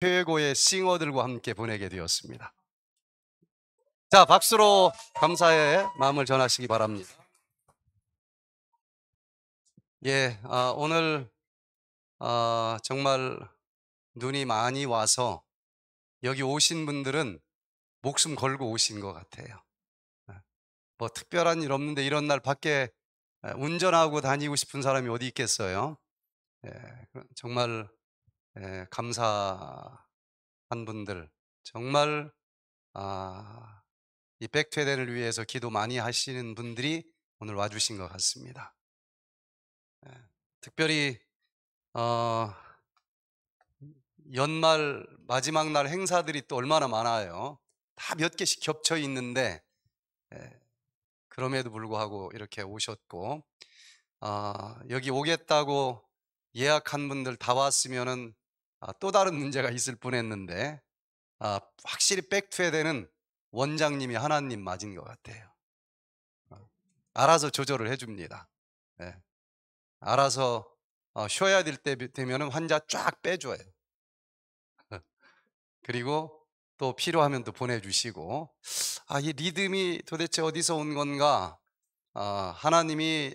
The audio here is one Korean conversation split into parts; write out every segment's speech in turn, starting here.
최고의 싱어들과 함께 보내게 되었습니다. 자, 박수로 감사의 마음을 전하시기 바랍니다. 예, 아, 오늘 아, 정말 눈이 많이 와서 여기 오신 분들은 목숨 걸고 오신 것 같아요. 아, 뭐 특별한 일 없는데 이런 날 밖에 아, 운전하고 다니고 싶은 사람이 어디 있겠어요? 예, 정말 예, 감사한 분들 정말 아, 이 백퇴대를 위해서 기도 많이 하시는 분들이 오늘 와주신 것 같습니다. 에, 예, 특별히 어, 연말 마지막 날 행사들이 또 얼마나 많아요. 다 몇 개씩 겹쳐 있는데 에, 예, 그럼에도 불구하고 이렇게 오셨고 어, 여기 오겠다고 예약한 분들 다 왔으면은 아, 또 다른 문제가 있을 뻔했는데 아, 확실히 백투에되는 원장님이 하나님 맞은 것 같아요. 어, 알아서 조절을 해줍니다. 네. 알아서 어, 쉬어야 될 때 되면 환자 쫙 빼줘요. 그리고 또 필요하면 또 보내주시고 아이 리듬이 도대체 어디서 온 건가? 아, 하나님이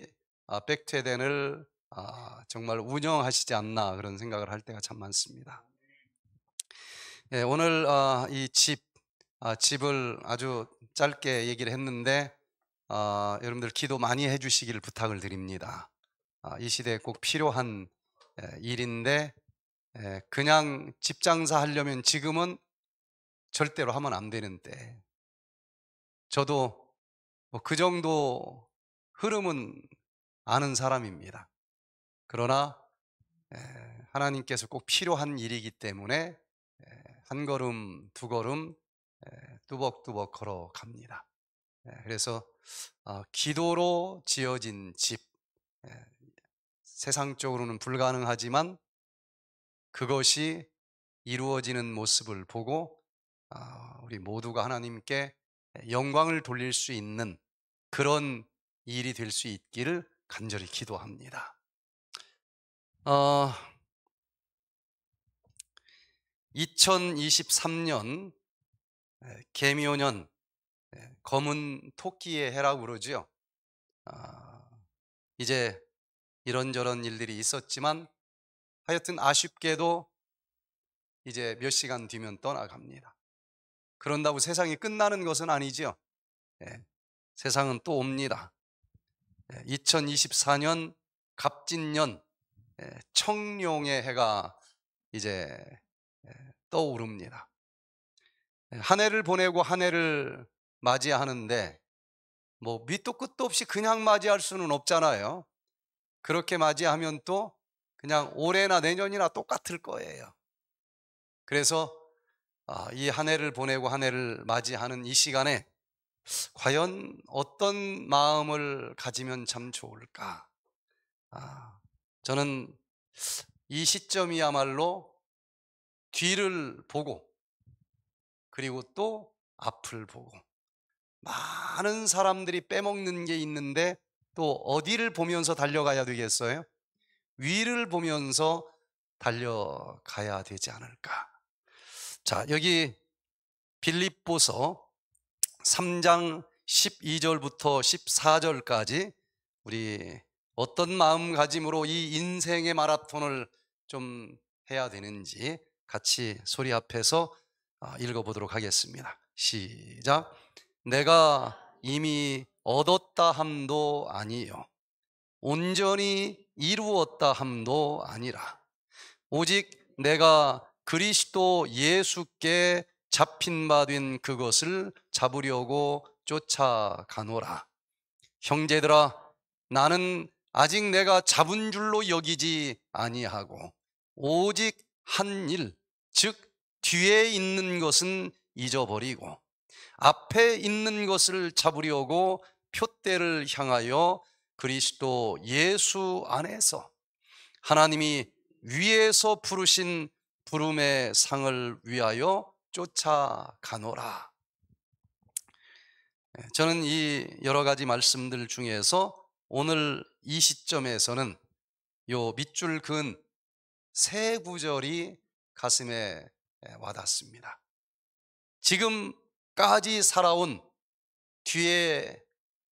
백에된을 아, 아, 정말 운영하시지 않나 그런 생각을 할 때가 참 많습니다. 예, 오늘 어, 이집 아, 집을 아주 짧게 얘기를 했는데 어, 여러분들 기도 많이 해주시기를 부탁을 드립니다. 아, 이 시대에 꼭 필요한 예, 일인데 예, 그냥 집 장사 하려면 지금은 절대로 하면 안 되는 데 저도 뭐그 정도 흐름은 아는 사람입니다. 그러나 하나님께서 꼭 필요한 일이기 때문에 한 걸음 두 걸음 뚜벅뚜벅 걸어갑니다. 그래서 아, 기도로 지어진 집 세상적으로는 불가능하지만 그것이 이루어지는 모습을 보고 아, 우리 모두가 하나님께 영광을 돌릴 수 있는 그런 일이 될 수 있기를 간절히 기도합니다. 어, 2023년 개미오년 검은 토끼의 해라고 그러지요. 아, 이제 이런저런 일들이 있었지만 하여튼 아쉽게도 이제 몇 시간 뒤면 떠나갑니다. 그런다고 세상이 끝나는 것은 아니지요. 예, 세상은 또 옵니다. 예, 2024년 갑진년 예, 청룡의 해가 이제 예, 떠오릅니다. 예, 한 해를 보내고 한 해를 맞이하는데 뭐 밑도 끝도 없이 그냥 맞이할 수는 없잖아요. 그렇게 맞이하면 또 그냥 올해나 내년이나 똑같을 거예요. 그래서 아, 이한 해를 보내고 한 해를 맞이하는 이 시간에 과연 어떤 마음을 가지면 참 좋을까? 아, 저는 이 시점이야말로 뒤를 보고 그리고 또 앞을 보고 많은 사람들이 빼먹는 게 있는데 또 어디를 보면서 달려가야 되겠어요? 위를 보면서 달려가야 되지 않을까? 자, 여기 빌립보서 3장 12절부터 14절까지 우리 어떤 마음가짐으로 이 인생의 마라톤을 좀 해야 되는지 같이 소리 앞에서 아, 읽어보도록 하겠습니다. 시작. 내가 이미 얻었다 함도 아니요. 온전히 이루었다 함도 아니라. 오직 내가 그리스도 예수께 잡힌 바 된 그것을 잡으려고 쫓아가노라. 형제들아, 나는 아직 내가 잡은 줄로 여기지 아니하고 오직 한 일, 즉 뒤에 있는 것은 잊어버리고 앞에 있는 것을 잡으려고 표대를 향하여 그리스도 예수 안에서 하나님이 위에서 부르신 부름의 상을 위하여 쫓아가노라. 네, 저는 이 여러 가지 말씀들 중에서 오늘 이 시점에서는 요 밑줄 근세 구절이 가슴에 예, 와닿습니다. 지금까지 살아온 뒤에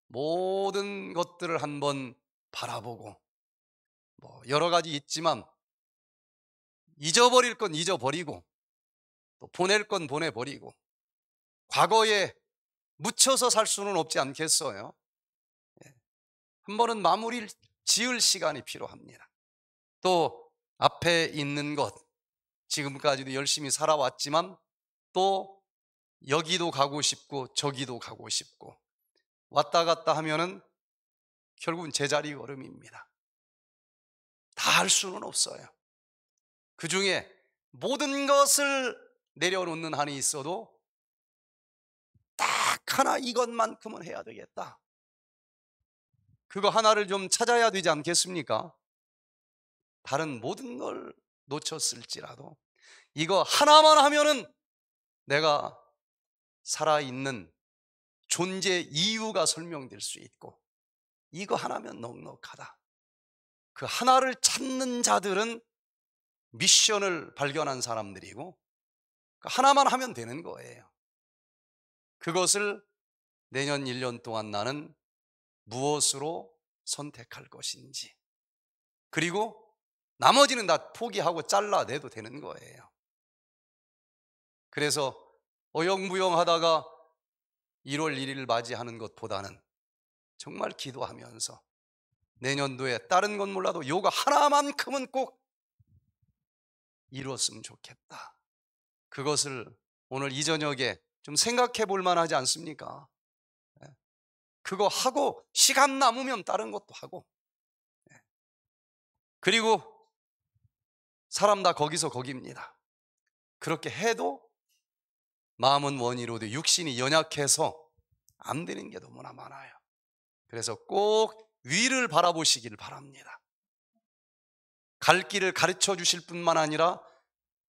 모든 것들을 한번 바라보고 뭐 여러 가지 있지만 잊어버릴 건 잊어버리고 또 보낼 건 보내버리고 과거에 묻혀서 살 수는 없지 않겠어요. 한 번은 마무리 지을 시간이 필요합니다. 또 앞에 있는 것, 지금까지도 열심히 살아왔지만 또 여기도 가고 싶고 저기도 가고 싶고 왔다 갔다 하면은 결국은 제자리 걸음입니다. 다 할 수는 없어요. 그 중에 모든 것을 내려놓는 한이 있어도 딱 하나 이것만큼은 해야 되겠다. 그거 하나를 좀 찾아야 되지 않겠습니까? 다른 모든 걸 놓쳤을지라도 이거 하나만 하면은 내가 살아있는 존재 이유가 설명될 수 있고 이거 하나면 넉넉하다. 그 하나를 찾는 자들은 미션을 발견한 사람들이고 그 하나만 하면 되는 거예요. 그것을 내년 1년 동안 나는 무엇으로 선택할 것인지. 그리고 나머지는 다 포기하고 잘라내도 되는 거예요. 그래서 어영부영 하다가 1월 1일을 맞이하는 것보다는 정말 기도하면서 내년도에 다른 건 몰라도 요가 하나만큼은 꼭 이뤘으면 좋겠다. 그것을 오늘 이 저녁에 좀 생각해 볼 만하지 않습니까? 그거 하고 시간 남으면 다른 것도 하고 예. 그리고 사람 다 거기서 거기입니다. 그렇게 해도 마음은 원이로되 육신이 연약해서 안 되는 게 너무나 많아요. 그래서 꼭 위를 바라보시길 바랍니다. 갈 길을 가르쳐 주실 뿐만 아니라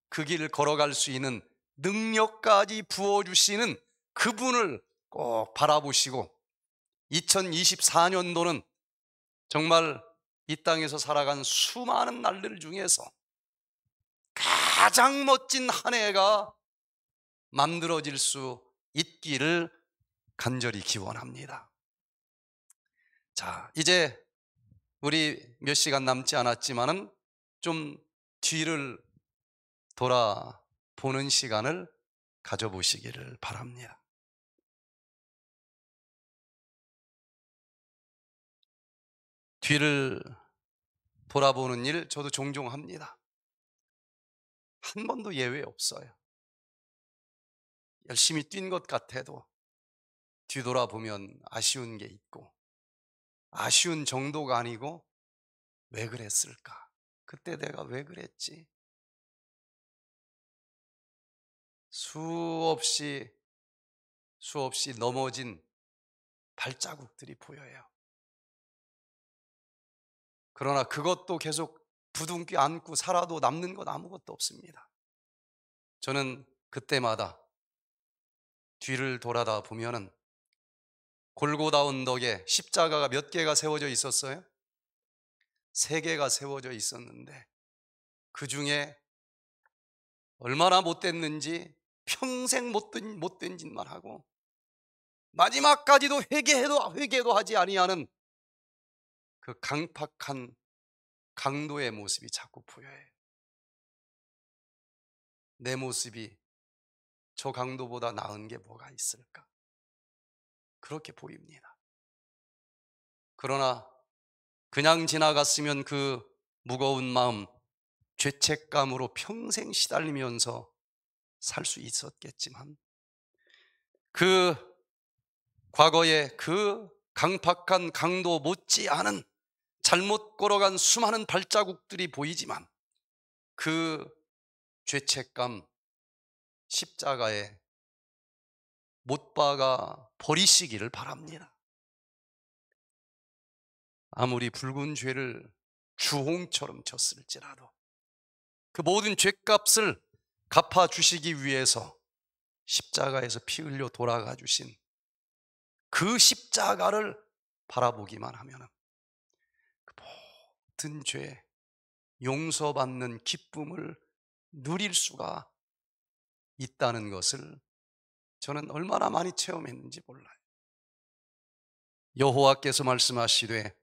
그 길을 걸어갈 수 있는 능력까지 부어주시는 그분을 꼭 바라보시고 2024년도는 정말 이 땅에서 살아간 수많은 날들 중에서 가장 멋진 한 해가 만들어질 수 있기를 간절히 기원합니다. 자, 이제 우리 몇 시간 남지 않았지만은 좀 뒤를 돌아보는 시간을 가져보시기를 바랍니다. 뒤를 돌아보는 일 저도 종종 합니다. 한 번도 예외 없어요. 열심히 뛴 것 같아도 뒤돌아보면 아쉬운 게 있고 아쉬운 정도가 아니고 왜 그랬을까? 그때 내가 왜 그랬지? 수없이 수없이 넘어진 발자국들이 보여요. 그러나 그것도 계속 부둥켜 안고 살아도 남는 건 아무것도 없습니다. 저는 그때마다 뒤를 돌아다 보면은 골고다 운덕에 십자가가 몇 개가 세워져 있었어요? 세 개가 세워져 있었는데 그 중에 얼마나 못됐는지 평생 못된 못된 짓만 하고 마지막까지도 회개해도 회개도 하지 아니하는 그 강팍한 강도의 모습이 자꾸 보여요. 내 모습이 저 강도보다 나은 게 뭐가 있을까? 그렇게 보입니다. 그러나 그냥 지나갔으면 그 무거운 마음, 죄책감으로 평생 시달리면서 살 수 있었겠지만 그 과거의 그 강팍한 강도 못지 않은 잘못 걸어간 수많은 발자국들이 보이지만 그 죄책감 십자가에 못 박아 버리시기를 바랍니다. 아무리 붉은 죄를 주홍처럼 졌을지라도 그 모든 죄값을 갚아주시기 위해서 십자가에서 피 흘려 돌아가 주신 그 십자가를 바라보기만 하면 은 같은 죄, 용서받는 기쁨을 누릴 수가 있다는 것을 저는 얼마나 많이 체험했는지 몰라요. 여호와께서 말씀하시되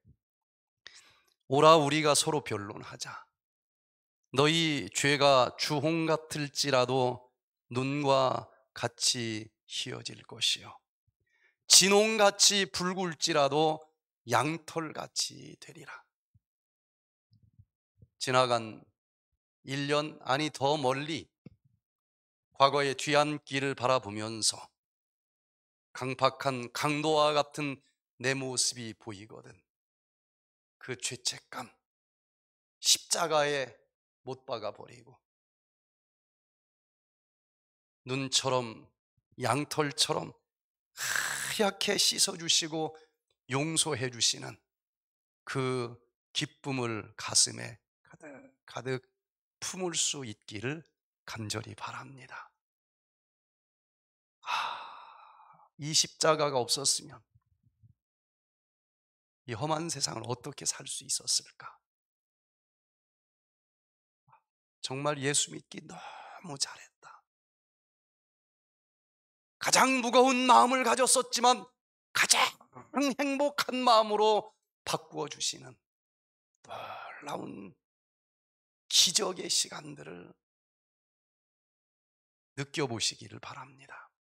오라 우리가 서로 변론하자. 너희 죄가 주홍 같을지라도 눈과 같이 희어질 것이요. 진홍같이 붉을지라도 양털같이 되리라. 지나간 1년 아니 더 멀리 과거의 뒤안길을 바라보면서 강팍한 강도와 같은 내 모습이 보이거든. 그 죄책감, 십자가에 못 박아버리고, 눈처럼, 양털처럼 하얗게 씻어주시고 용서해 주시는 그 기쁨을 가슴에 가득 품을 수 있기를 간절히 바랍니다. 아, 이 십자가가 없었으면 이 험한 세상을 어떻게 살 수 있었을까? 정말 예수 믿기 너무 잘했다. 가장 무거운 마음을 가졌었지만 가장 행복한 마음으로 바꾸어 주시는 놀라운 기적의 시간들을 느껴보시기를 바랍니다.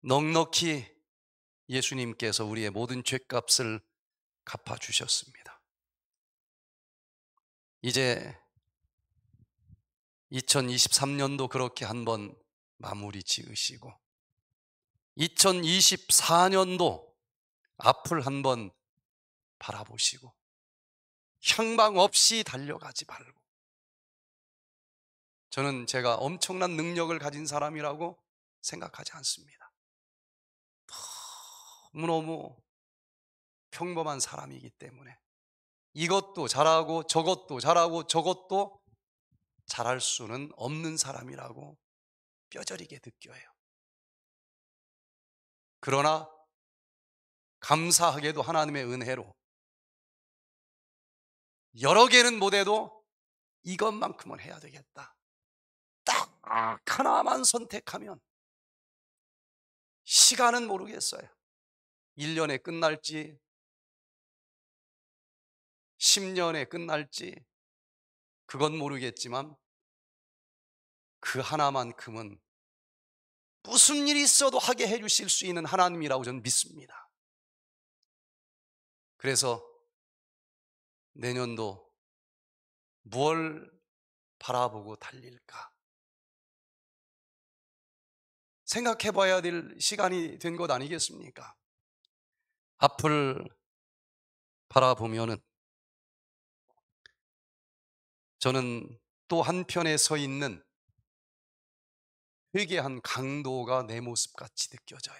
넉넉히 예수님께서 우리의 모든 죄값을 갚아주셨습니다. 이제 2023년도 그렇게 한번 마무리 지으시고, 2024년도 앞을 한번 바라보시고 향방 없이 달려가지 말고 저는 제가 엄청난 능력을 가진 사람이라고 생각하지 않습니다. 너무너무 평범한 사람이기 때문에 이것도 잘하고 저것도 잘하고 저것도 잘할 수는 없는 사람이라고 뼈저리게 느껴요. 그러나 감사하게도 하나님의 은혜로 여러 개는 못해도 이것만큼은 해야 되겠다. 딱 하나만 선택하면 시간은 모르겠어요. 1년에 끝날지, 10년에 끝날지, 그건 모르겠지만 그 하나만큼은 무슨 일이 있어도 하게 해주실 수 있는 하나님이라고 저는 믿습니다. 그래서 내년도 무얼 바라보고 달릴까? 생각해 봐야 될 시간이 된 것 아니겠습니까? 앞을 바라보면은 저는 또 한편에 서 있는 회개한 강도가 내 모습 같이 느껴져요.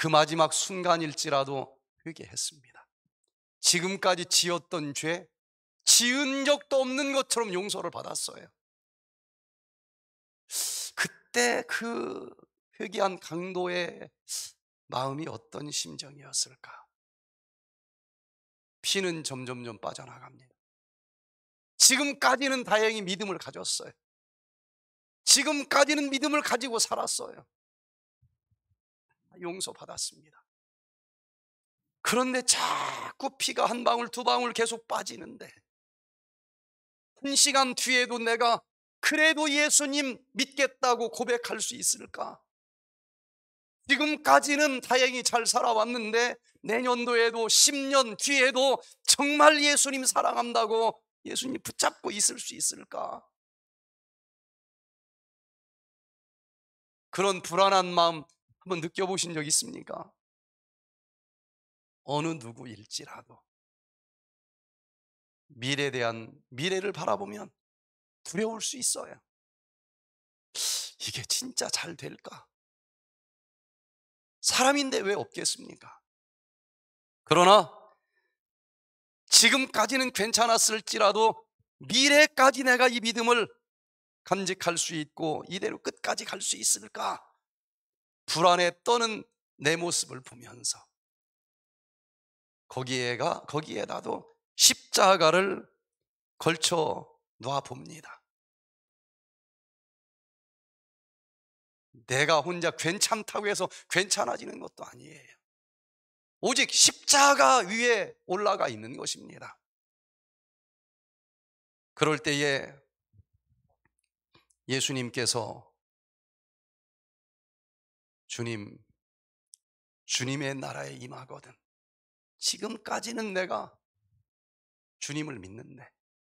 그 마지막 순간일지라도 회개했습니다. 지금까지 지었던 죄, 지은 적도 없는 것처럼 용서를 받았어요. 그때 그 회개한 강도의 마음이 어떤 심정이었을까? 피는 점점점 빠져나갑니다. 지금까지는 다행히 믿음을 가졌어요. 지금까지는 믿음을 가지고 살았어요. 용서받았습니다. 그런데 자꾸 피가 한 방울 두 방울 계속 빠지는데 한 시간 뒤에도 내가 그래도 예수님 믿겠다고 고백할 수 있을까? 지금까지는 다행히 잘 살아왔는데 내년도에도 10년 뒤에도 정말 예수님 사랑한다고 예수님 붙잡고 있을 수 있을까? 그런 불안한 마음 한번 느껴보신 적 있습니까? 어느 누구일지라도 미래에 대한 미래를 바라보면 두려울 수 있어요. 이게 진짜 잘 될까? 사람인데 왜 없겠습니까? 그러나 지금까지는 괜찮았을지라도 미래까지 내가 이 믿음을 간직할 수 있고 이대로 끝까지 갈 수 있을까? 불안에 떠는 내 모습을 보면서 거기에가 거기에 나도 십자가를 걸쳐 놓아 봅니다. 내가 혼자 괜찮다고 해서 괜찮아지는 것도 아니에요. 오직 십자가 위에 올라가 있는 것입니다. 그럴 때에 예수님께서 주님, 주님의 나라에 임하거든. 지금까지는 내가 주님을 믿는데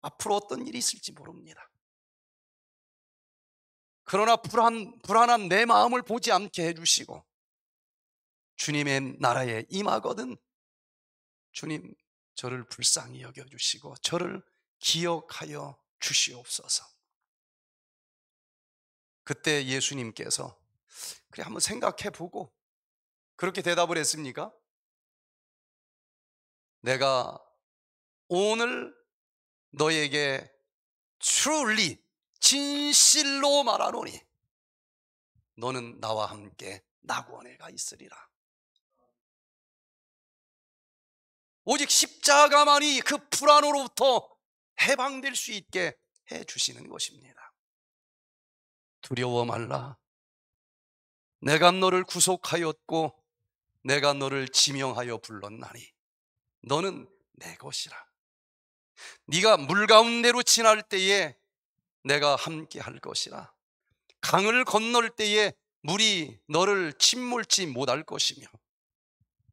앞으로 어떤 일이 있을지 모릅니다. 그러나 불안, 불안한 내 마음을 보지 않게 해주시고 주님의 나라에 임하거든 주님 저를 불쌍히 여겨주시고 저를 기억하여 주시옵소서. 그때 예수님께서 그래 한번 생각해 보고 그렇게 대답을 했습니까? 내가 오늘 너에게 truly 진실로 말하노니 너는 나와 함께 낙원에 가 있으리라. 오직 십자가만이 그 불안으로부터 해방될 수 있게 해 주시는 것입니다. 두려워 말라. 내가 너를 구속하였고 내가 너를 지명하여 불렀나니 너는 내 것이라. 네가 물 가운데로 지날 때에 내가 함께 할 것이라. 강을 건널 때에 물이 너를 침몰지 못할 것이며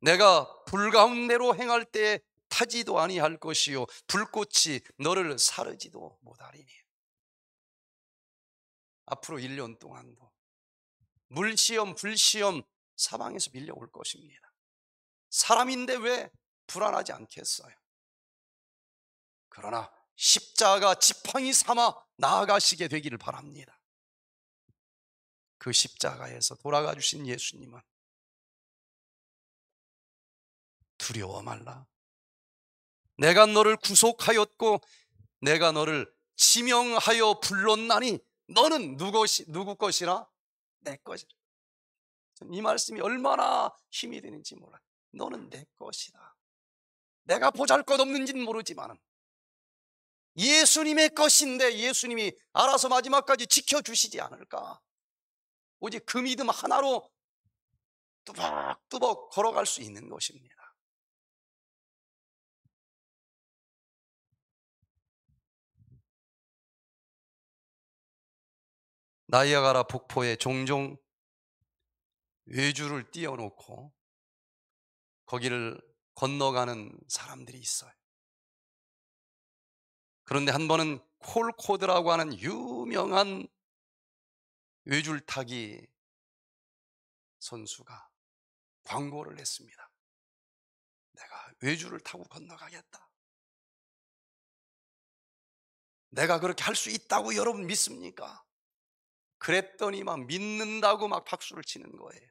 내가 불 가운데로 행할 때에 타지도 아니할 것이요 불꽃이 너를 사르지도 못하리니 앞으로 1년 동안도 물시험, 불시험 사방에서 밀려올 것입니다. 사람인데 왜 불안하지 않겠어요? 그러나 십자가 지팡이 삼아 나아가시게 되기를 바랍니다. 그 십자가에서 돌아가 주신 예수님은 두려워 말라. 내가 너를 구속하였고 내가 너를 지명하여 불렀나니 너는 누구 것이라 내 것이라. 이 말씀이 얼마나 힘이 되는지 몰라. 너는 내 것이다. 내가 보잘 것 없는지는 모르지만 예수님의 것인데 예수님이 알아서 마지막까지 지켜주시지 않을까. 오직 그 믿음 하나로 뚜벅뚜벅 걸어갈 수 있는 것입니다. 나이아가라 폭포에 종종 외주를 띄워놓고 거기를 건너가는 사람들이 있어요. 그런데 한 번은 콜코드라고 하는 유명한 외줄타기 선수가 광고를 했습니다 내가 외줄을 타고 건너가겠다. 내가 그렇게 할 수 있다고 여러분 믿습니까? 그랬더니 막 믿는다고 막 박수를 치는 거예요.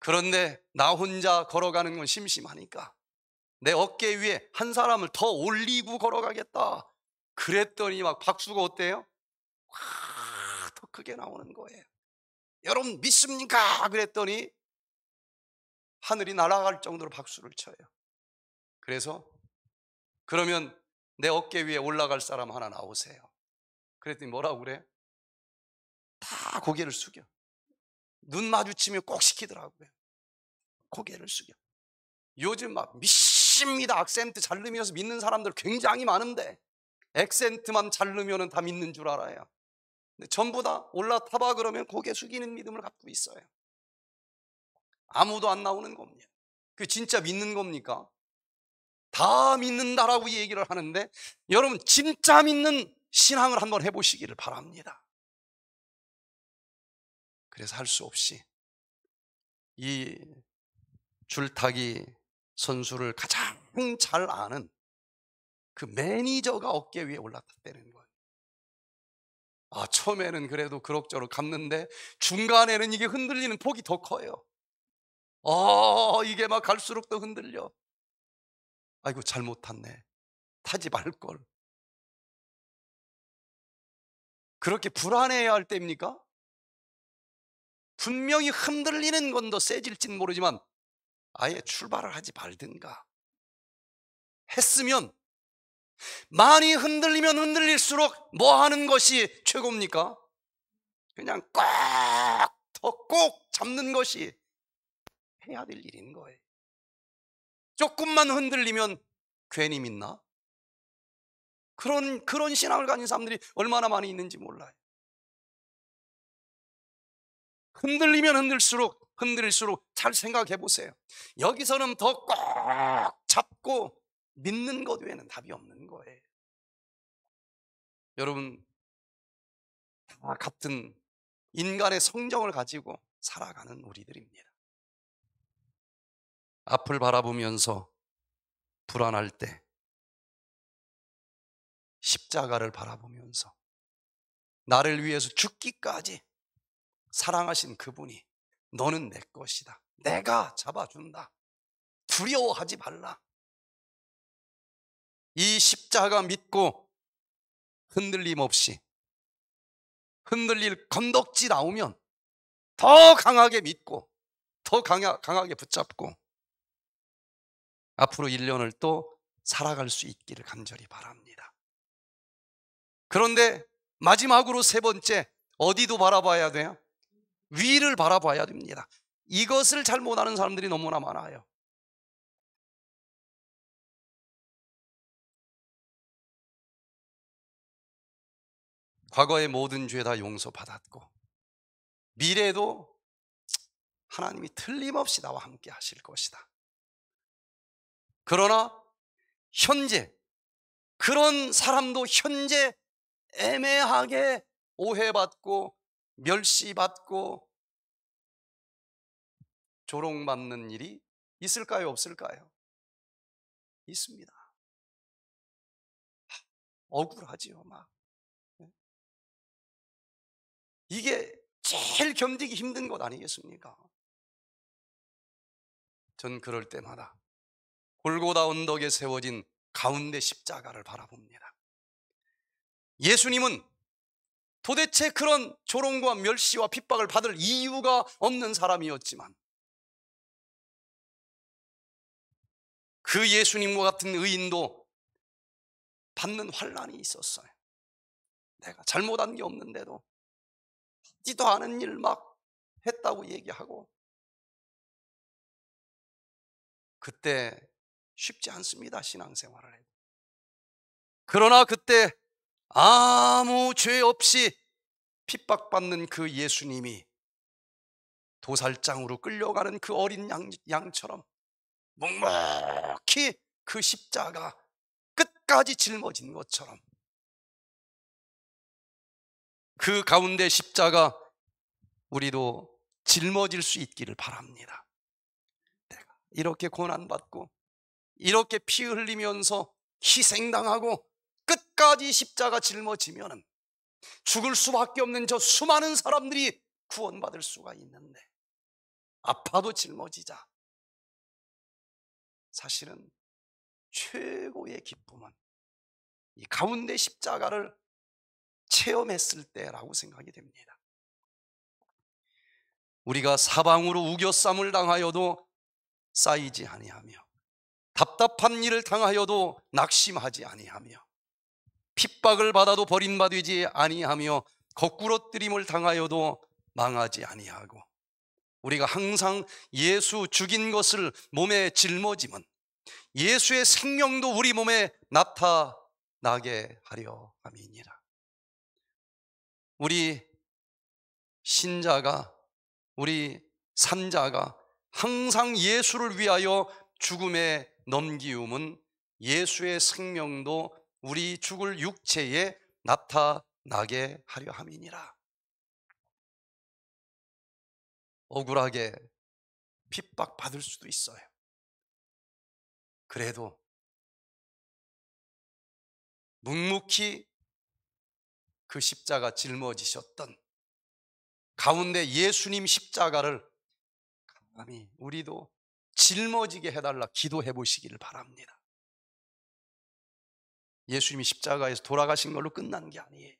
그런데 나 혼자 걸어가는 건 심심하니까 내 어깨 위에 한 사람을 더 올리고 걸어가겠다. 그랬더니 막 박수가 어때요? 와, 더 크게 나오는 거예요. 여러분 믿습니까? 그랬더니 하늘이 날아갈 정도로 박수를 쳐요. 그래서 그러면 내 어깨 위에 올라갈 사람 하나 나오세요. 그랬더니 뭐라고 그래요? 고개를 숙여. 눈 마주치면 꼭 시키더라고요. 고개를 숙여. 요즘 막 믿습니다. 악센트 잘 넣으면서 믿는 사람들 굉장히 많은데 액센트만 잘 넣으면 다 믿는 줄 알아요. 근데 전부 다 올라타봐 그러면 고개 숙이는 믿음을 갖고 있어요. 아무도 안 나오는 겁니다. 그 진짜 믿는 겁니까? 다 믿는다라고 얘기를 하는데 여러분 진짜 믿는 신앙을 한번 해보시기를 바랍니다. 그래서 할 수 없이 이 줄타기 선수를 가장 잘 아는 그 매니저가 어깨 위에 올라탔다는 거예요. 아, 처음에는 그래도 그럭저럭 갔는데 중간에는 이게 흔들리는 폭이 더 커요. 아, 이게 막 갈수록 더 흔들려. 아이고, 잘못 탔네. 타지 말걸. 그렇게 불안해야 할 때입니까? 분명히 흔들리는 건 더 세질진 모르지만 아예 출발을 하지 말든가 했으면 많이 흔들리면 흔들릴수록 뭐 하는 것이 최고입니까? 그냥 꽉 더 꼭 잡는 것이 해야 될 일인 거예요. 조금만 흔들리면 괜히 믿나? 그런, 그런 신앙을 가진 사람들이 얼마나 많이 있는지 몰라요. 흔들리면 흔들수록 흔들릴수록 잘 생각해 보세요. 여기서는 더 꼭 잡고 믿는 것 외에는 답이 없는 거예요. 여러분 다 같은 인간의 성정을 가지고 살아가는 우리들입니다. 앞을 바라보면서 불안할 때 십자가를 바라보면서 나를 위해서 죽기까지 사랑하신 그분이 너는 내 것이다. 내가 잡아준다. 두려워하지 말라. 이 십자가 믿고 흔들림 없이 흔들릴 건덕지 나오면 더 강하게 믿고 더 강하, 강하게 붙잡고 앞으로 1년을 또 살아갈 수 있기를 간절히 바랍니다. 그런데 마지막으로 세 번째 어디도 바라봐야 돼요? 위를 바라봐야 됩니다. 이것을 잘 못하는 사람들이 너무나 많아요. 과거의 모든 죄 다 용서받았고 미래도 하나님이 틀림없이 나와 함께 하실 것이다. 그러나 현재 그런 사람도 현재 애매하게 오해받고 멸시받고 조롱받는 일이 있을까요? 없을까요? 있습니다. 억울하지요, 막. 네. 이게 제일 견디기 힘든 것 아니겠습니까? 전 그럴 때마다 골고다 언덕에 세워진 가운데 십자가를 바라봅니다. 예수님은 도대체 그런 조롱과 멸시와 핍박을 받을 이유가 없는 사람이었지만 그 예수님과 같은 의인도 받는 환란이 있었어요. 내가 잘못한 게 없는데도 받지도 않은 일 막 했다고 얘기하고 그때 쉽지 않습니다. 신앙생활을 해도. 그러나 그때 아무 죄 없이 핍박받는 그 예수님이 도살장으로 끌려가는 그 어린 양, 처럼 묵묵히 그 십자가 끝까지 짊어진 것처럼 그 가운데 십자가 우리도 짊어질 수 있기를 바랍니다. 이렇게 고난받고 이렇게 피 흘리면서 희생당하고 끝까지 십자가 짊어지면 죽을 수밖에 없는 저 수많은 사람들이 구원받을 수가 있는데 아파도 짊어지자. 사실은 최고의 기쁨은 이 가운데 십자가를 체험했을 때라고 생각이 됩니다. 우리가 사방으로 우겨쌈을 당하여도 쌓이지 아니하며 답답한 일을 당하여도 낙심하지 아니하며 핍박을 받아도 버림받지 아니하며 거꾸로뜨림을 당하여도 망하지 아니하고 우리가 항상 예수 죽인 것을 몸에 짊어지면 예수의 생명도 우리 몸에 나타나게 하려 함이니라. 우리 신자가 우리 산자가 항상 예수를 위하여 죽음에 넘기움은 예수의 생명도 우리 죽을 육체에 나타나게 하려 함이니라. 억울하게 핍박받을 수도 있어요. 그래도 묵묵히 그 십자가 짊어지셨던 가운데 예수님 십자가를 감히 우리도 짊어지게 해달라 기도해 보시기를 바랍니다. 예수님이 십자가에서 돌아가신 걸로 끝난 게 아니에요.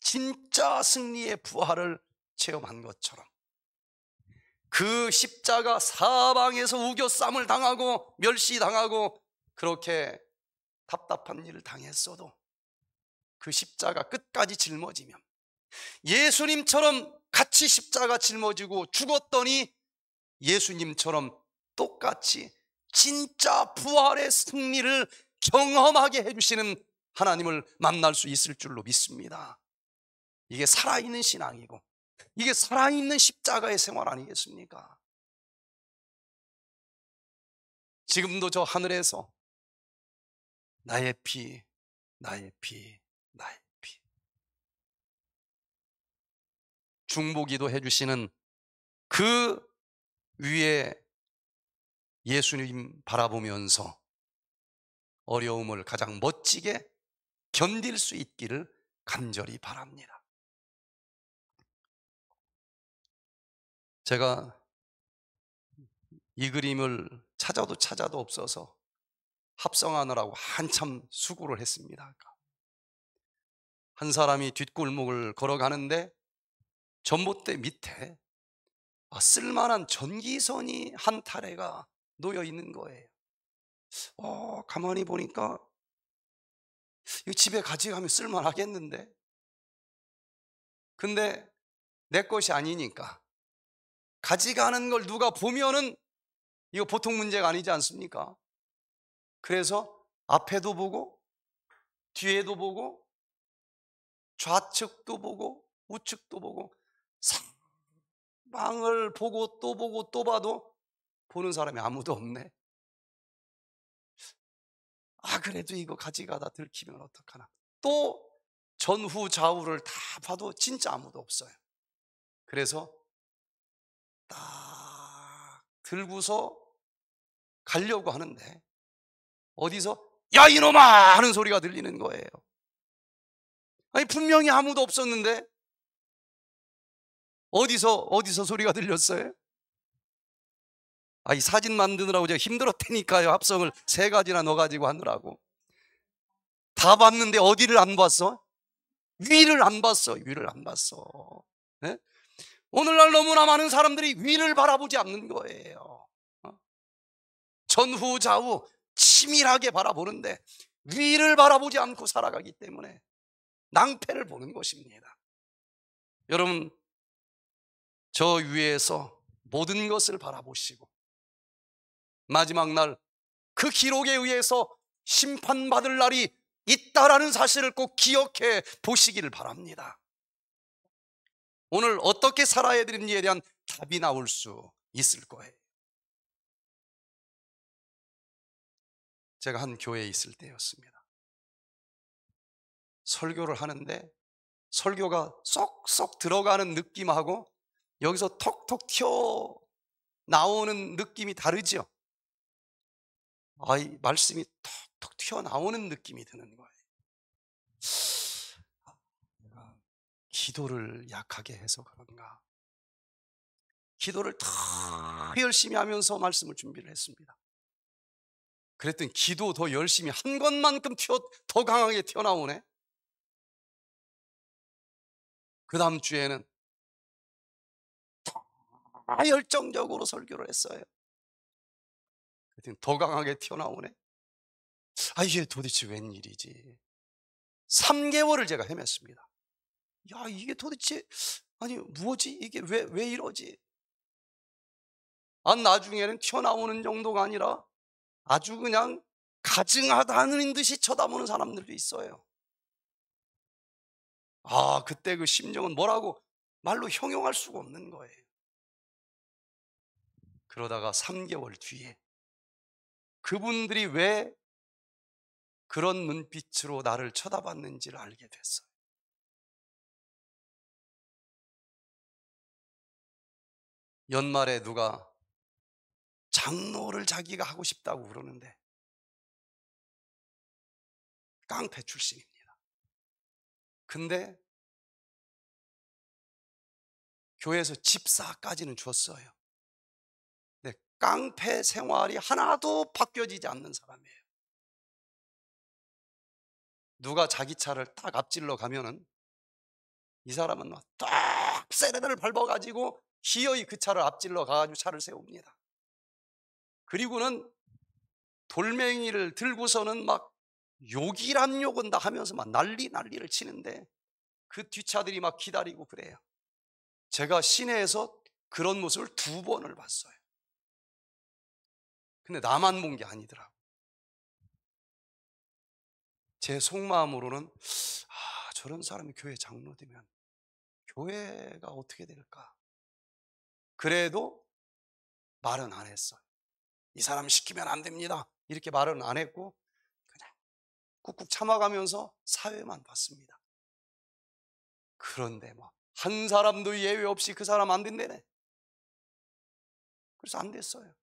진짜 승리의 부활을 체험한 것처럼 그 십자가 사방에서 우겨쌈을 당하고 멸시당하고 그렇게 답답한 일을 당했어도 그 십자가 끝까지 짊어지면 예수님처럼 같이 십자가 짊어지고 죽었더니 예수님처럼 똑같이 진짜 부활의 승리를 경험하게 해주시는 하나님을 만날 수 있을 줄로 믿습니다. 이게 살아있는 신앙이고, 이게 살아있는 십자가의 생활 아니겠습니까? 지금도 저 하늘에서 나의 피, 나의 피, 나의 피. 중보기도 해주시는 그 위에 예수님 바라보면서 어려움을 가장 멋지게 견딜 수 있기를 간절히 바랍니다. 제가 이 그림을 찾아도 찾아도 없어서 합성하느라고 한참 수고를 했습니다. 그러니까 한 사람이 뒷골목을 걸어가는데 전봇대 밑에 아, 쓸만한 전기선이 한 타래가 놓여 있는 거예요. 어, 가만히 보니까 이 집에 가져가면 쓸만하겠는데. 근데 내 것이 아니니까 가져가는 걸 누가 보면은 이거 보통 문제가 아니지 않습니까? 그래서 앞에도 보고 뒤에도 보고 좌측도 보고 우측도 보고 상방을 보고 또 보고 또 봐도 보는 사람이 아무도 없네. 아, 그래도 이거 가져가다 들키면 어떡하나. 또 전후 좌우를 다 봐도 진짜 아무도 없어요. 그래서 딱 들고서 가려고 하는데 어디서 야 이놈아 하는 소리가 들리는 거예요. 아니 분명히 아무도 없었는데 어디서 어디서 소리가 들렸어요? 아, 이 사진 만드느라고 제가 힘들었다니까요. 합성을 세 가지나 넣어가지고 하느라고. 다 봤는데 어디를 안 봤어? 위를 안 봤어. 위를 안 봤어. 네? 오늘날 너무나 많은 사람들이 위를 바라보지 않는 거예요. 어? 전후 좌우 치밀하게 바라보는데 위를 바라보지 않고 살아가기 때문에 낭패를 보는 것입니다. 여러분, 저 위에서 모든 것을 바라보시고 마지막 날 그 기록에 의해서 심판받을 날이 있다라는 사실을 꼭 기억해 보시기를 바랍니다. 오늘 어떻게 살아야 되는지에 대한 답이 나올 수 있을 거예요. 제가 한 교회에 있을 때였습니다. 설교를 하는데 설교가 쏙쏙 들어가는 느낌하고 여기서 톡톡 튀어 나오는 느낌이 다르죠. 아이 말씀이 톡톡 튀어나오는 느낌이 드는 거예요. 아, 내가 기도를 약하게 해서 그런가? 기도를 더 열심히 하면서 말씀을 준비를 했습니다. 그랬더니 기도 더 열심히 한 것만큼 튀어, 더 강하게 튀어나오네. 그 다음 주에는 다 열정적으로 설교를 했어요. 더 강하게 튀어나오네. 아, 이게 도대체 웬일이지? 3개월을 제가 헤맸습니다. 야, 이게 도대체, 아니, 뭐지? 이게 왜, 왜 이러지? 아, 나중에는 튀어나오는 정도가 아니라 아주 그냥 가증하다는 듯이 쳐다보는 사람들도 있어요. 아, 그때 그 심정은 뭐라고 말로 형용할 수가 없는 거예요. 그러다가 3개월 뒤에 그분들이 왜 그런 눈빛으로 나를 쳐다봤는지를 알게 됐어요. 연말에 누가 장로를 자기가 하고 싶다고 그러는데 깡패 출신입니다. 근데 교회에서 집사까지는 줬어요. 깡패 생활이 하나도 바뀌어지지 않는 사람이에요. 누가 자기 차를 딱 앞질러 가면은 이 사람은 막딱 세레를 밟아가지고 기어이 그 차를 앞질러 가가지고 차를 세웁니다. 그리고는 돌멩이를 들고서는 막 욕이란 욕은 다 하면서 막 난리 난리를 치는데 그 뒷차들이 막 기다리고 그래요. 제가 시내에서 그런 모습을 두 번을 봤어요. 근데 나만 본 게 아니더라고. 제 속마음으로는 아, 저런 사람이 교회 장로 되면 교회가 어떻게 될까? 그래도 말은 안 했어요. 이 사람 시키면 안 됩니다. 이렇게 말은 안 했고 그냥 꾹꾹 참아가면서 사회만 봤습니다. 그런데 막한 사람도 예외 없이 그 사람 안된대네 그래서 안 됐어요.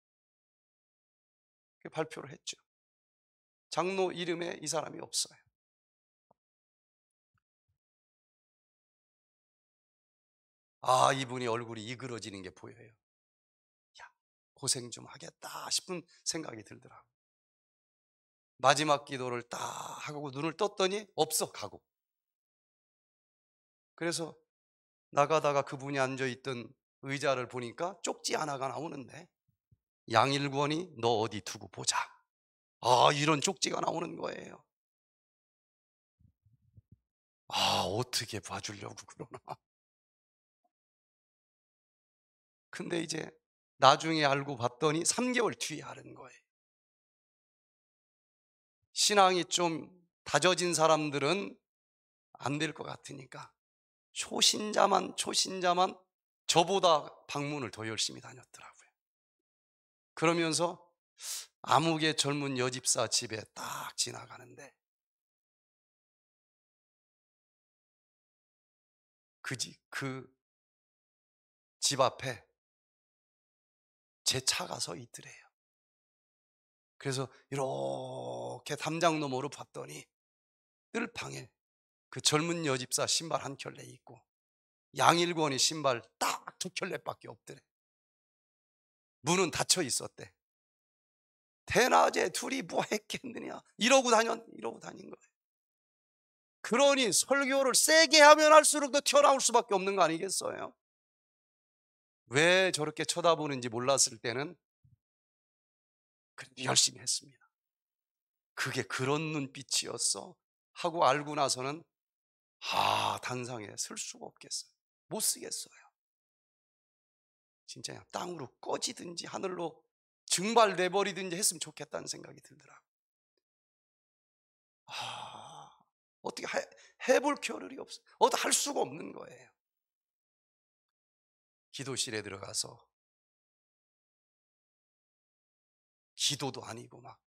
발표를 했죠. 장로 이름에 이 사람이 없어요. 아, 이분이 얼굴이 이그러지는 게 보여요. 야, 고생 좀 하겠다 싶은 생각이 들더라고. 마지막 기도를 딱 하고 눈을 떴더니 없어 가고. 그래서 나가다가 그분이 앉아 있던 의자를 보니까 쪽지 하나가 나오는데 양일권이 너 어디 두고 보자. 아, 이런 쪽지가 나오는 거예요. 아, 어떻게 봐주려고 그러나. 근데 이제 나중에 알고 봤더니 3개월 뒤에 하는 거예요. 신앙이 좀 다져진 사람들은 안 될 것 같으니까 초신자만 초신자만 저보다 방문을 더 열심히 다녔더라고요. 그러면서 암흑의 젊은 여집사 집에 딱 지나가는데 그집 그 앞에 제 차가 서 있더래요. 그래서 이렇게 담장 너머로 봤더니 늘 방에 그 젊은 여집사 신발 한 켤레 있고 양일권이 신발 딱 두 켤레밖에 없더래. 요 문은 닫혀 있었대. 대낮에 둘이 뭐 했겠느냐? 이러고 다녔, 이러고 다닌 거예요. 그러니 설교를 세게 하면 할수록 더 튀어나올 수밖에 없는 거 아니겠어요? 왜 저렇게 쳐다보는지 몰랐을 때는 그래도 열심히 했습니다. 그게 그런 눈빛이었어. 하고 알고 나서는 아, 단상에 쓸 수가 없겠어요. 못 쓰겠어요. 진짜 땅으로 꺼지든지 하늘로 증발돼 버리든지 했으면 좋겠다는 생각이 들더라. 아, 어떻게 해, 볼 겨를이 없어. 어떻게 할 수가 없는 거예요. 기도실에 들어가서 기도도 아니고 막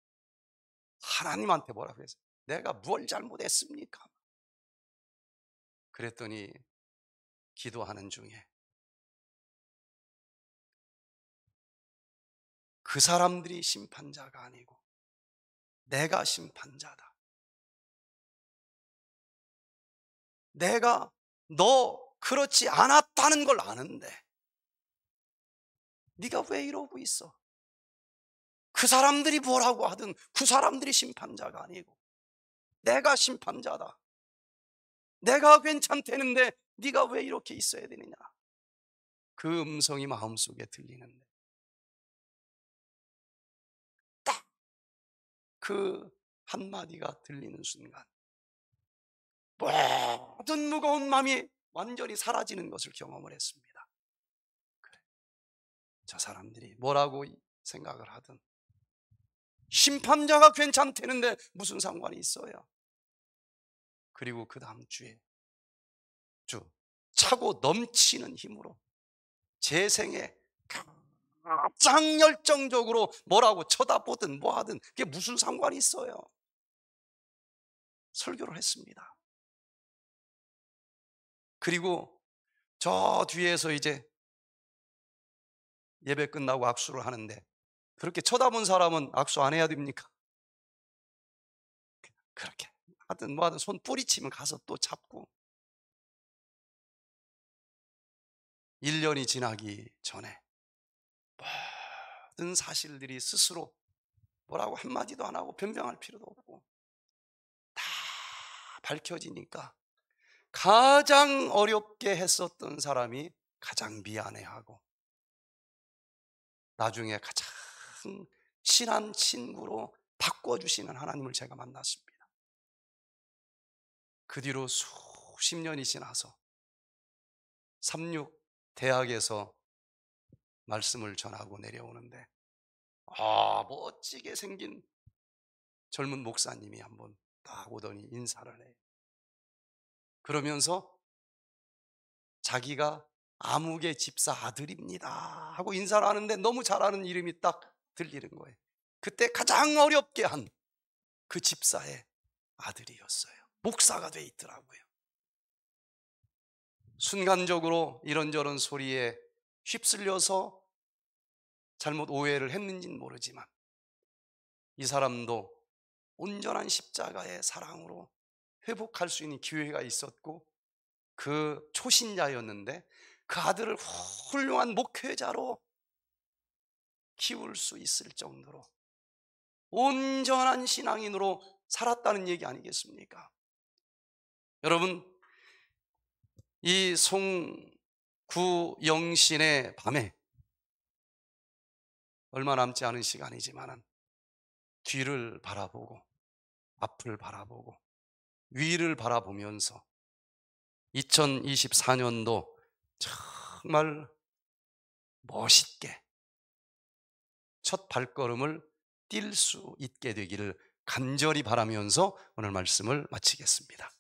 하나님한테 뭐라고 해서 내가 뭘 잘못했습니까? 그랬더니 기도하는 중에 그 사람들이 심판자가 아니고 내가 심판자다. 내가 너 그렇지 않았다는 걸 아는데 네가 왜 이러고 있어? 그 사람들이 뭐라고 하든 그 사람들이 심판자가 아니고 내가 심판자다. 내가 괜찮대는데 네가 왜 이렇게 있어야 되느냐? 그 음성이 마음속에 들리는데 그 한마디가 들리는 순간 모든 무거운 마음이 완전히 사라지는 것을 경험을 했습니다. 그래. 저 사람들이 뭐라고 생각을 하든 심판자가 괜찮대는데 무슨 상관이 있어요? 그리고 그 다음 주에 주 차고 넘치는 힘으로 재생의 가장 열정적으로 뭐라고 쳐다보든 뭐하든 그게 무슨 상관이 있어요? 설교를 했습니다. 그리고 저 뒤에서 이제 예배 끝나고 악수를 하는데 그렇게 쳐다본 사람은 악수 안 해야 됩니까? 그렇게 하든 뭐하든 손 뿌리치면 가서 또 잡고 1년이 지나기 전에 모든 사실들이 스스로 뭐라고 한마디도 안 하고 변명할 필요도 없고 다 밝혀지니까 가장 어렵게 했었던 사람이 가장 미안해하고 나중에 가장 친한 친구로 바꿔주시는 하나님을 제가 만났습니다. 그 뒤로 수십 년이 지나서 36 대학에서 말씀을 전하고 내려오는데 아 멋지게 생긴 젊은 목사님이 한 번 딱 오더니 인사를 해요. 그러면서 자기가 암흑의 집사 아들입니다 하고 인사를 하는데 너무 잘하는 이름이 딱 들리는 거예요. 그때 가장 어렵게 한 그 집사의 아들이었어요. 목사가 돼 있더라고요. 순간적으로 이런저런 소리에 휩쓸려서 잘못 오해를 했는지는 모르지만 이 사람도 온전한 십자가의 사랑으로 회복할 수 있는 기회가 있었고 그 초신자였는데 그 아들을 훌륭한 목회자로 키울 수 있을 정도로 온전한 신앙인으로 살았다는 얘기 아니겠습니까? 여러분, 이송 구영신의 밤에 얼마 남지 않은 시간이지만 뒤를 바라보고 앞을 바라보고 위를 바라보면서 2024년도 정말 멋있게 첫 발걸음을 뛸 수 있게 되기를 간절히 바라면서 오늘 말씀을 마치겠습니다.